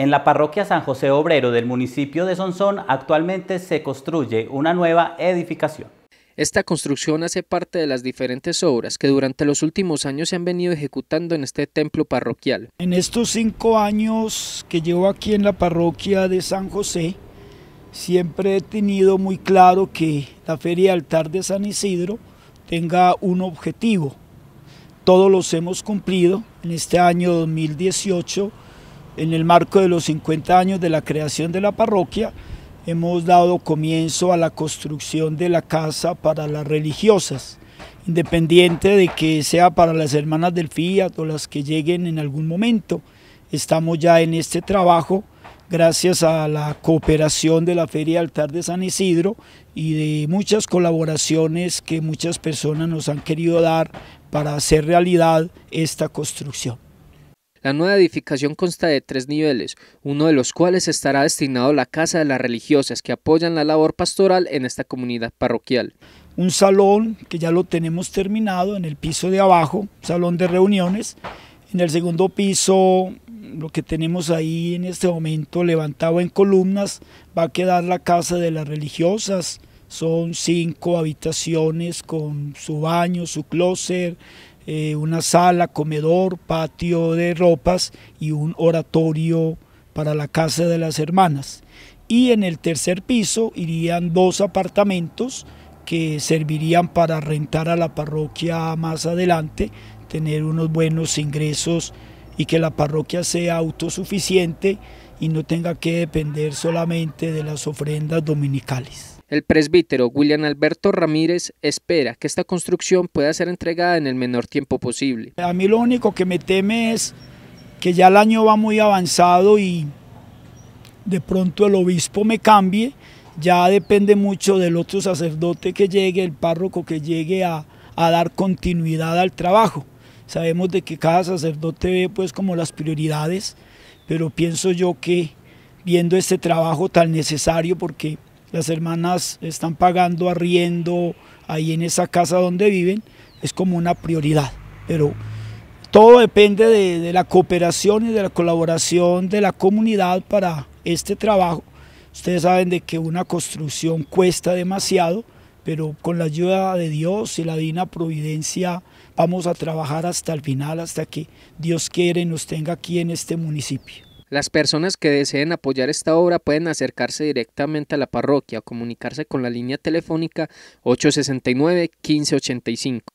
En la parroquia San José Obrero del municipio de Sonsón actualmente se construye una nueva edificación. Esta construcción hace parte de las diferentes obras que durante los últimos años se han venido ejecutando en este templo parroquial. En estos cinco años que llevo aquí en la parroquia de San José, siempre he tenido muy claro que la Feria Altar de San Isidro tenga un objetivo. Todos los hemos cumplido. En este año 2018 en el marco de los 50 años de la creación de la parroquia, hemos dado comienzo a la construcción de la casa para las religiosas, independiente de que sea para las hermanas del Fiat o las que lleguen en algún momento. Estamos ya en este trabajo gracias a la cooperación de la Feria Altar de San Isidro y de muchas colaboraciones que muchas personas nos han querido dar para hacer realidad esta construcción. La nueva edificación consta de tres niveles, uno de los cuales estará destinado a la casa de las religiosas que apoyan la labor pastoral en esta comunidad parroquial. Un salón que ya lo tenemos terminado en el piso de abajo, salón de reuniones. En el segundo piso, lo que tenemos ahí en este momento levantado en columnas, va a quedar la casa de las religiosas. Son cinco habitaciones con su baño, su closet, eh, una sala, comedor, patio de ropas y un oratorio para la casa de las hermanas. Y en el tercer piso irían dos apartamentos que servirían para rentar a la parroquia más adelante, tener unos buenos ingresos y que la parroquia sea autosuficiente y no tenga que depender solamente de las ofrendas dominicales. El presbítero William Alberto Ramírez espera que esta construcción pueda ser entregada en el menor tiempo posible. A mí lo único que me teme es que ya el año va muy avanzado y de pronto el obispo me cambie, ya depende mucho del otro sacerdote que llegue, el párroco que llegue a, dar continuidad al trabajo. Sabemos de que cada sacerdote ve pues como las prioridades, pero pienso yo que viendo este trabajo tan necesario porque las hermanas están pagando arriendo ahí en esa casa donde viven, es como una prioridad. Pero todo depende de, la cooperación y de la colaboración de la comunidad para este trabajo. Ustedes saben de que una construcción cuesta demasiado, pero con la ayuda de Dios y la divina providencia vamos a trabajar hasta el final, hasta que Dios quiere nos tenga aquí en este municipio. Las personas que deseen apoyar esta obra pueden acercarse directamente a la parroquia o comunicarse con la línea telefónica 869 1585.